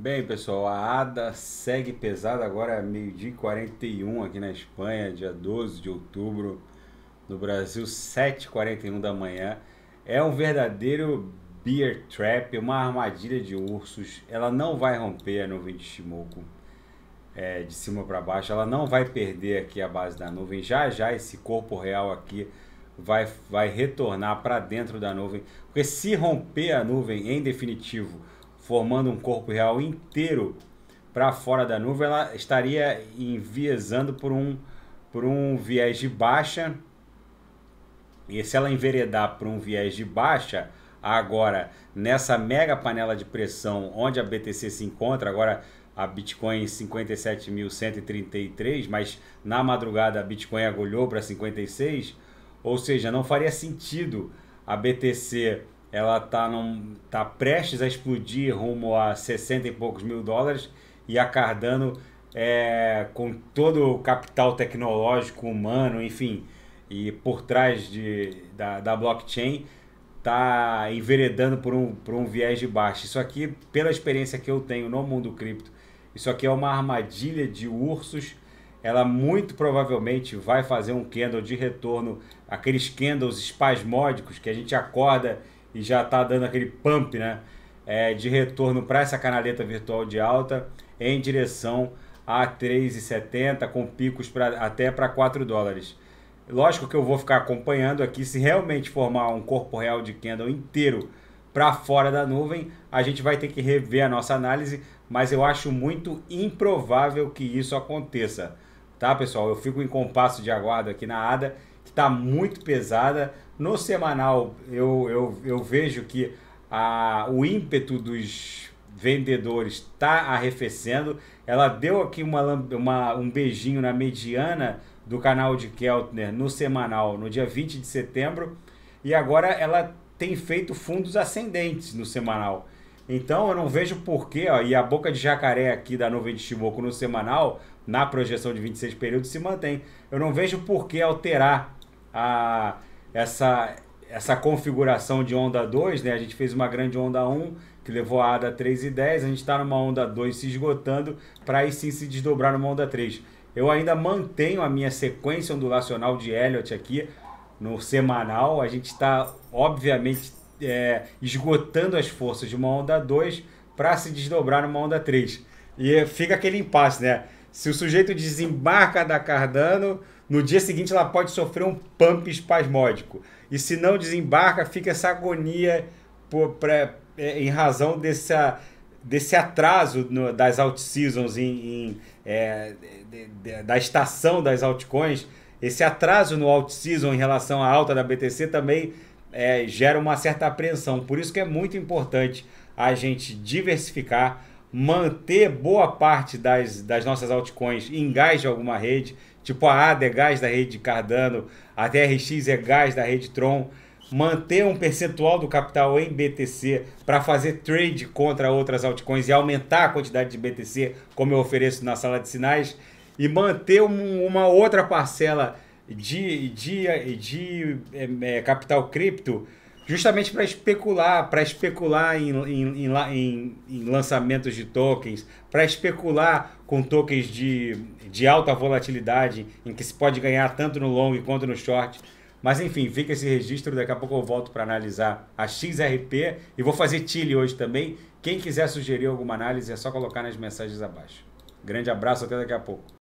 Bem, pessoal, a ADA segue pesada agora, é meio-dia 41 aqui na Espanha, dia 12 de outubro. No Brasil, 7h41 da manhã. É um verdadeiro beer trap, uma armadilha de ursos. Ela não vai romper a nuvem de Shimoku é, de cima para baixo. Ela não vai perder aqui a base da nuvem. Já já esse corpo real aqui vai, vai retornar para dentro da nuvem. Porque se romper a nuvem em definitivo formando um corpo real inteiro para fora da nuvem, ela estaria enviesando por um, por um viés de baixa. E se ela enveredar por um viés de baixa, agora nessa mega panela de pressão onde a BTC se encontra, agora a Bitcoin 57.133, mas na madrugada a Bitcoin agulhou para 56, ou seja, não faria sentido a BTC ela tá, num, tá prestes a explodir rumo a 60 e poucos mil dólares e a Cardano é, com todo o capital tecnológico humano, enfim, e por trás de, da, da blockchain tá enveredando por um, por um viés de baixo. Isso aqui, pela experiência que eu tenho no mundo cripto, isso aqui é uma armadilha de ursos. Ela muito provavelmente vai fazer um candle de retorno, aqueles candles espasmódicos que a gente acorda e já está dando aquele pump né, é, de retorno para essa canaleta virtual de alta em direção a 3,70 com picos pra, até para 4 dólares. Lógico que eu vou ficar acompanhando aqui se realmente formar um corpo real de candle inteiro para fora da nuvem, a gente vai ter que rever a nossa análise, mas eu acho muito improvável que isso aconteça. Tá, pessoal? Eu fico em compasso de aguardo aqui na ADA está muito pesada. No semanal, eu, eu, eu vejo que a, o ímpeto dos vendedores está arrefecendo. Ela deu aqui uma, uma, um beijinho na mediana do canal de Keltner no semanal, no dia 20 de setembro, e agora ela tem feito fundos ascendentes no semanal. Então eu não vejo porquê, ó, e a boca de jacaré aqui da nuvem de Shimoku no semanal, na projeção de 26 períodos, se mantém. Eu não vejo porquê alterar a, essa, essa configuração de onda 2, né? A gente fez uma grande onda 1, que levou a ADA 3 e 10, a gente está numa onda 2 se esgotando, para aí sim se desdobrar numa onda 3. Eu ainda mantenho a minha sequência ondulacional de Elliot aqui no semanal. A gente está, obviamente, é, esgotando as forças de uma onda 2 para se desdobrar numa onda 3. E fica aquele impasse, né? Se o sujeito desembarca da Cardano, no dia seguinte, ela pode sofrer um pump espasmódico. E se não desembarca, fica essa agonia por, pra, é, em razão desse desse atraso no, das alt-seasons, em, em é, da estação das altcoins. Esse atraso no alt-season em relação à alta da BTC também é, gera uma certa apreensão. Por isso que é muito importante a gente diversificar manter boa parte das, das nossas altcoins em gás de alguma rede, tipo a ADA é gás da rede Cardano, a TRX é gás da rede Tron, manter um percentual do capital em BTC para fazer trade contra outras altcoins e aumentar a quantidade de BTC, como eu ofereço na sala de sinais, e manter um, uma outra parcela de, de, de é, é, capital cripto justamente para especular, para especular em, em, em, em, lançamentos de tokens, para especular com tokens de, de alta volatilidade, em que se pode ganhar tanto no long quanto no short. Mas enfim, fica esse registro, daqui a pouco eu volto para analisar a XRP e vou fazer Chile hoje também. Quem quiser sugerir alguma análise é só colocar nas mensagens abaixo. Grande abraço, até daqui a pouco.